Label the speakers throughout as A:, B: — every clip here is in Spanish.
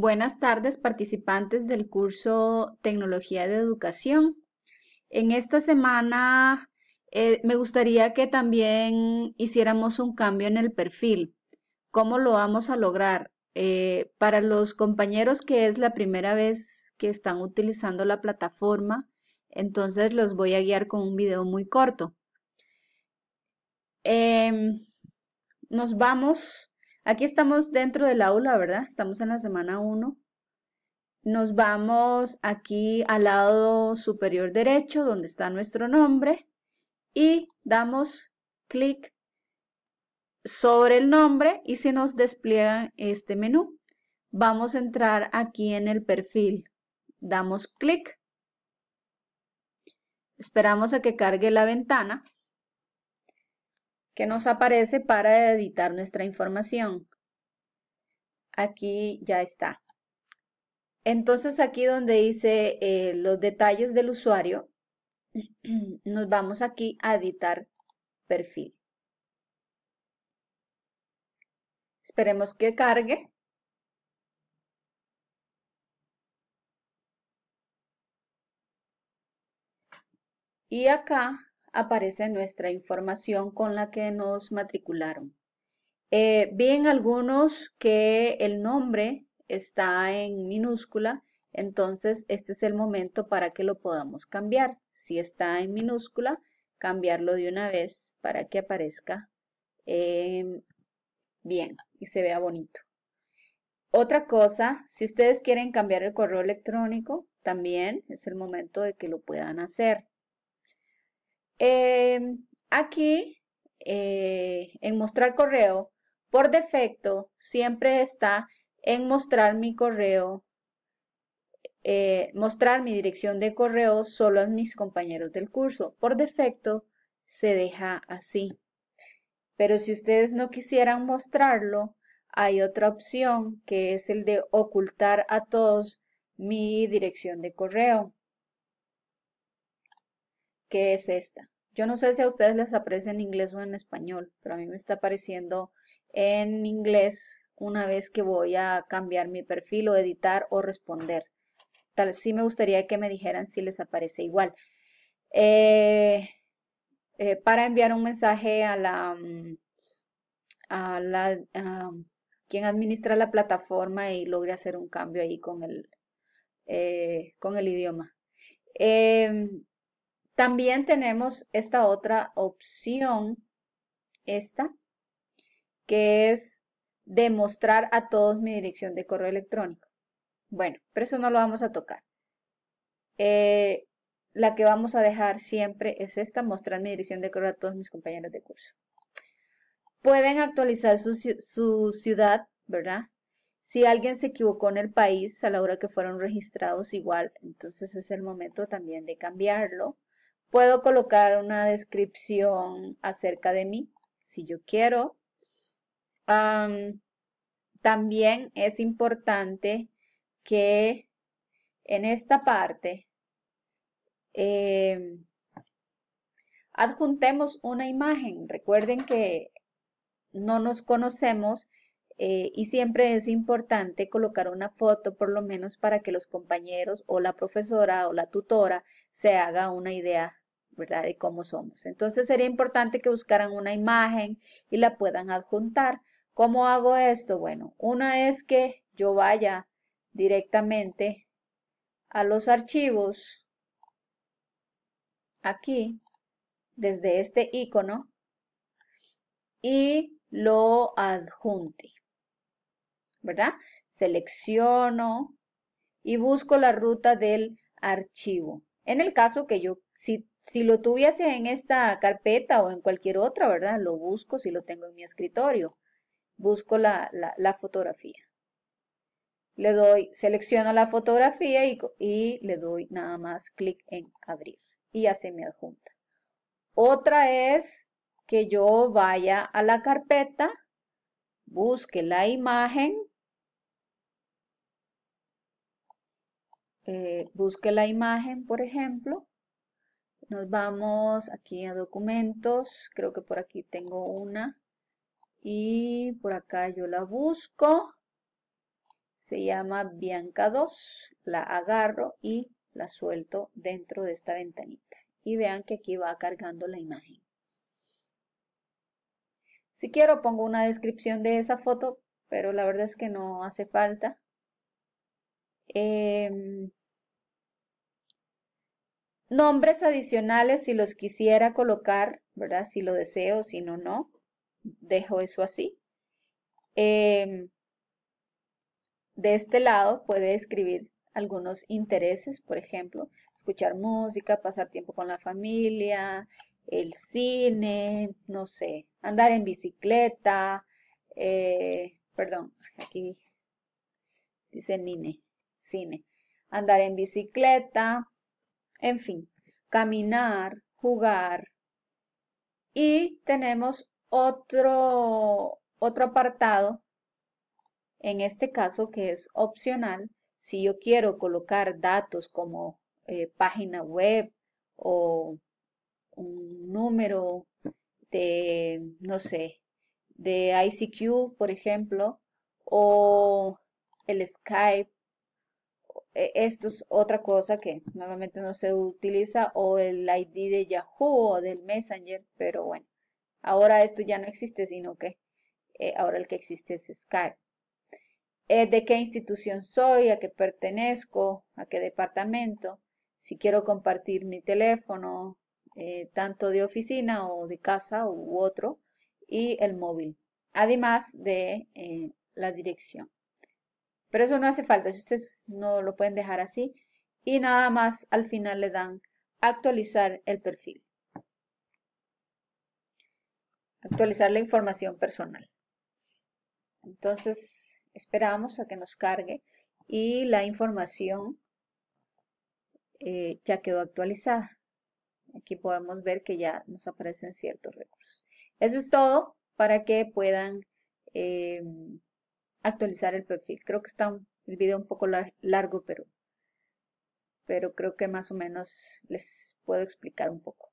A: Buenas tardes, participantes del curso Tecnología de Educación. En esta semana eh, me gustaría que también hiciéramos un cambio en el perfil. ¿Cómo lo vamos a lograr? Eh, para los compañeros que es la primera vez que están utilizando la plataforma, entonces los voy a guiar con un video muy corto. Em, nos vamos Aquí estamos dentro del aula, ¿verdad? Estamos en la semana 1. Nos vamos aquí al lado superior derecho, donde está nuestro nombre, y damos clic sobre el nombre y se nos despliega este menú. Vamos a entrar aquí en el perfil. Damos clic. Esperamos a que cargue la ventana que nos aparece para editar nuestra información. Aquí ya está. Entonces aquí donde dice eh, los detalles del usuario, nos vamos aquí a editar perfil. Esperemos que cargue. Y acá aparece nuestra información con la que nos matricularon. Eh, bien vi en algunos que el nombre está en minúscula, entonces este es el momento para que lo podamos cambiar. Si está en minúscula, cambiarlo de una vez para que aparezca em, bien y se vea bonito. Otra cosa, si ustedes quieren cambiar el correo electrónico, también es el momento de que lo puedan hacer. Em, aquí, eh, en mostrar correo, por defecto siempre está en mostrar mi correo, eh, mostrar mi dirección de correo solo a mis compañeros del curso. Por defecto se deja así. Pero si ustedes no quisieran mostrarlo, hay otra opción que es el de ocultar a todos mi dirección de correo, que es esta. Yo no sé si a ustedes les aparece en inglés o en español, pero a mí me está apareciendo en inglés una vez que voy a cambiar mi perfil o editar o responder. Tal sí me gustaría que me dijeran si les aparece igual. Eh, eh, para enviar un mensaje a la, mm, a la quien administra la plataforma y logre hacer un cambio ahí con el, eh, con el idioma. Em, también tenemos esta otra opción, esta, que es demostrar a todos mi dirección de correo electrónico. Bueno, pero eso no lo vamos a tocar. Eh, la que vamos a dejar siempre es esta, mostrar mi dirección de correo a todos mis compañeros de curso. Pueden actualizar su, su ciudad, ¿verdad? Si alguien se equivocó en el país a la hora que fueron registrados, igual, entonces es el momento también de cambiarlo. Puedo colocar una descripción acerca de mí, si yo quiero. también es importante que en esta parte em, adjuntemos una imagen. Recuerden que no nos conocemos eh, y siempre es importante colocar una foto por lo menos para que los compañeros o la profesora o la tutora se haga una idea ¿verdad? de cómo somos. Entonces sería importante que buscaran una imagen y la puedan adjuntar. ¿Cómo hago esto? Bueno, una es que yo vaya directamente a los archivos aquí desde este icono y lo adjunte. ¿verdad? Selecciono y busco la ruta del archivo. En el caso que yo, si, lo tuviese en esta carpeta o en cualquier otra, ¿verdad? Lo busco si lo tengo en mi escritorio. Busco la, fotografía. Le doy, selecciono la fotografía y, y le doy nada más clic en abrir y ya se me adjunta. Otra es que yo vaya a la carpeta, busque la imagen Eh, busque la imagen, por ejemplo. Nos vamos aquí a documentos, creo que por aquí tengo una. Y por acá yo la busco. Se llama Bianca 2. La agarro y la suelto dentro de esta ventanita. Y vean que aquí va cargando la imagen. Si quiero pongo una descripción de esa foto, pero la verdad es que no hace falta. Em, nombres adicionales si los quisiera colocar, ¿verdad? Si lo deseo, si no, no. Dejo eso así. Em, de este lado puede escribir algunos intereses, por ejemplo, escuchar música, pasar tiempo con la familia, el cine, no sé, andar en bicicleta, eh, perdón, aquí dice Nine, cine, andar en bicicleta, en fin, caminar, jugar. Y tenemos otro, otro apartado, en este caso que es opcional, si yo quiero colocar datos como eh, página web o un número de, no sé, de ICQ, por ejemplo, o el Skype e, esto es otra cosa que normalmente no se utiliza o el ID de Yahoo o del Messenger, pero bueno, ahora esto ya no existe, sino que eh, ahora el que existe es Skype. Eh, ¿De qué institución soy? ¿A qué pertenezco? ¿A qué departamento? Si quiero compartir mi teléfono, eh, tanto de oficina o de casa u otro, y el móvil, además de la dirección. Pero eso no hace falta, si ustedes no lo pueden dejar así. Y nada más al final le dan actualizar el perfil. Actualizar la información personal. Entonces esperamos a que nos cargue y la información eh, ya quedó actualizada. Aquí podemos ver que ya nos aparecen ciertos recursos. Eso es todo para que puedan eh, actualizar el perfil. Creo que está el video un poco largo, pero, pero creo que más o menos les puedo explicar un poco.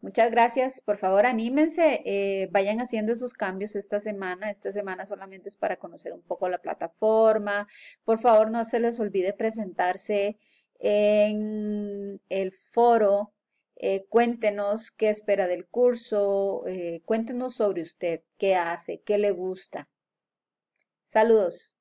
A: Muchas gracias. Por favor, anímense, eh, vayan haciendo esos cambios esta semana. Esta semana solamente es para conocer un poco la plataforma. Por favor, no se les olvide presentarse en el foro. Eh, cuéntenos qué espera del curso, eh, cuéntenos sobre usted, qué hace, qué le gusta. Saludos.